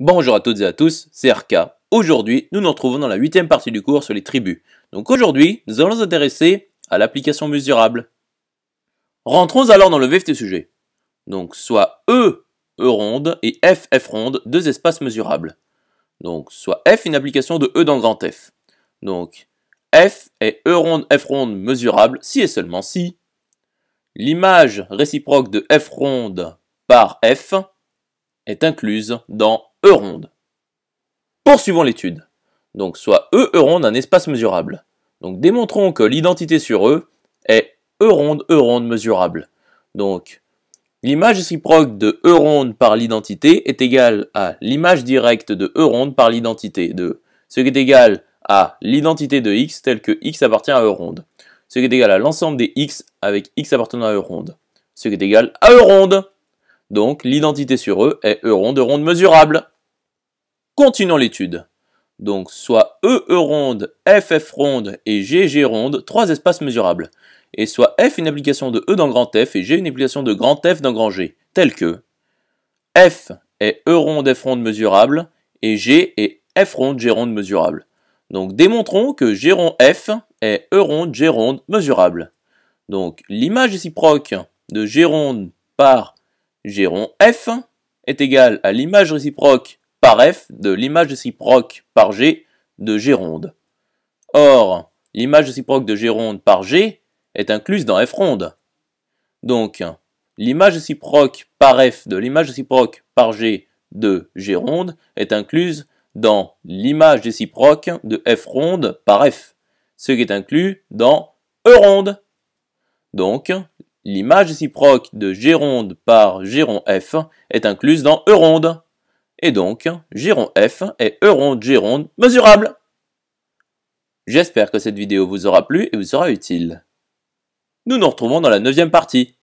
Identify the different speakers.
Speaker 1: Bonjour à toutes et à tous, c'est RK. Aujourd'hui, nous nous retrouvons dans la huitième partie du cours sur les tribus. Donc aujourd'hui, nous allons nous intéresser à l'application mesurable. Rentrons alors dans le VFT sujet. Donc soit E, E ronde et F, F ronde, deux espaces mesurables. Donc soit F, une application de E dans grand F. Donc F est E ronde, F ronde mesurable si et seulement si l'image réciproque de F ronde par F est incluse dans E ronde. Poursuivons l'étude. Donc soit E E ronde un espace mesurable. Donc démontrons que l'identité sur E est E ronde E ronde mesurable. Donc l'image réciproque de E ronde par l'identité est égale à l'image directe de E ronde par l'identité de ce qui est égal à l'identité de X tel que X appartient à E ronde. Ce qui est égal à l'ensemble des X avec X appartenant à E ronde. Ce qui est égal à E ronde. Donc l'identité sur E est E ronde ronde mesurable. Continuons l'étude. Donc, soit E, E ronde, F, F ronde et G, G ronde, trois espaces mesurables. Et soit F une application de E dans grand F et G une application de grand F dans grand G, telle que F est E ronde, F ronde mesurable et G est F ronde, G ronde mesurable. Donc, démontrons que G ronde, F est E ronde, G ronde mesurable. Donc, l'image réciproque de G ronde par G ronde, F est égale à l'image réciproque par f de l'image réciproque par g de Géronde. Or, l'image réciproque de Géronde par g est incluse dans f ronde. Donc, l'image réciproque par f de l'image réciproque par g de Géronde est incluse dans l'image réciproque de f ronde par f, ce qui est inclus dans e ronde. Donc, l'image réciproque de Géronde par Géron f est incluse dans e ronde et donc Giron F est Euron Gironde mesurable. J'espère que cette vidéo vous aura plu et vous sera utile. Nous nous retrouvons dans la neuvième partie.